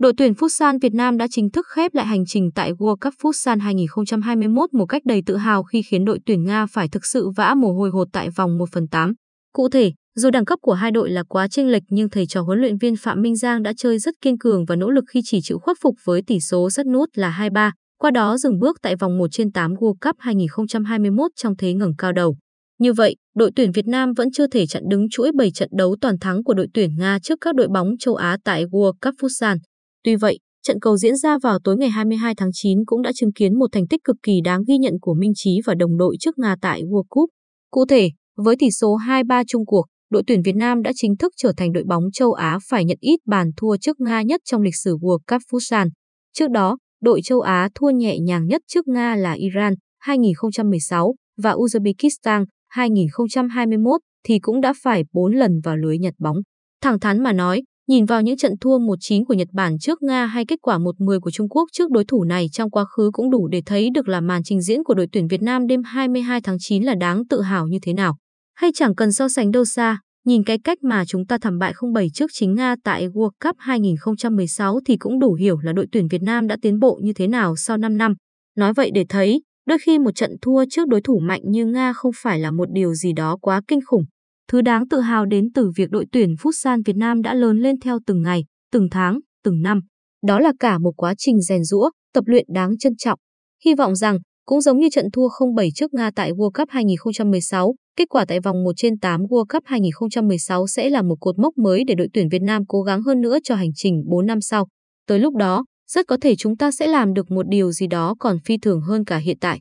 đội tuyển Futsal Việt Nam đã chính thức khép lại hành trình tại World Cup Futsal 2021 một cách đầy tự hào khi khiến đội tuyển Nga phải thực sự vã mồ hôi hột tại vòng 1 phần 8. Cụ thể, dù đẳng cấp của hai đội là quá chênh lệch nhưng thầy trò huấn luyện viên Phạm Minh Giang đã chơi rất kiên cường và nỗ lực khi chỉ chịu khuất phục với tỷ số rất nút là 2-3, qua đó dừng bước tại vòng 1 trên 8 World Cup 2021 trong thế ngẩng cao đầu. Như vậy, đội tuyển Việt Nam vẫn chưa thể chặn đứng chuỗi 7 trận đấu toàn thắng của đội tuyển Nga trước các đội bóng châu Á tại World Cup Futsal. Tuy vậy, trận cầu diễn ra vào tối ngày 22 tháng 9 cũng đã chứng kiến một thành tích cực kỳ đáng ghi nhận của Minh Chí và đồng đội trước Nga tại World Cup. Cụ thể, với tỷ số 2-3 chung cuộc, đội tuyển Việt Nam đã chính thức trở thành đội bóng châu Á phải nhận ít bàn thua trước Nga nhất trong lịch sử World Cup Futsal. Trước đó, đội châu Á thua nhẹ nhàng nhất trước Nga là Iran 2016 và Uzbekistan 2021 thì cũng đã phải 4 lần vào lưới Nhật bóng. Thẳng thắn mà nói, Nhìn vào những trận thua 1-9 của Nhật Bản trước Nga hay kết quả 1-10 của Trung Quốc trước đối thủ này trong quá khứ cũng đủ để thấy được là màn trình diễn của đội tuyển Việt Nam đêm 22 tháng 9 là đáng tự hào như thế nào. Hay chẳng cần so sánh đâu xa, nhìn cái cách mà chúng ta thảm bại 07 trước chính Nga tại World Cup 2016 thì cũng đủ hiểu là đội tuyển Việt Nam đã tiến bộ như thế nào sau 5 năm. Nói vậy để thấy, đôi khi một trận thua trước đối thủ mạnh như Nga không phải là một điều gì đó quá kinh khủng. Thứ đáng tự hào đến từ việc đội tuyển Futsal Việt Nam đã lớn lên theo từng ngày, từng tháng, từng năm. Đó là cả một quá trình rèn rũa, tập luyện đáng trân trọng. Hy vọng rằng, cũng giống như trận thua 0-7 trước Nga tại World Cup 2016, kết quả tại vòng 1 trên 8 World Cup 2016 sẽ là một cột mốc mới để đội tuyển Việt Nam cố gắng hơn nữa cho hành trình 4 năm sau. Tới lúc đó, rất có thể chúng ta sẽ làm được một điều gì đó còn phi thường hơn cả hiện tại.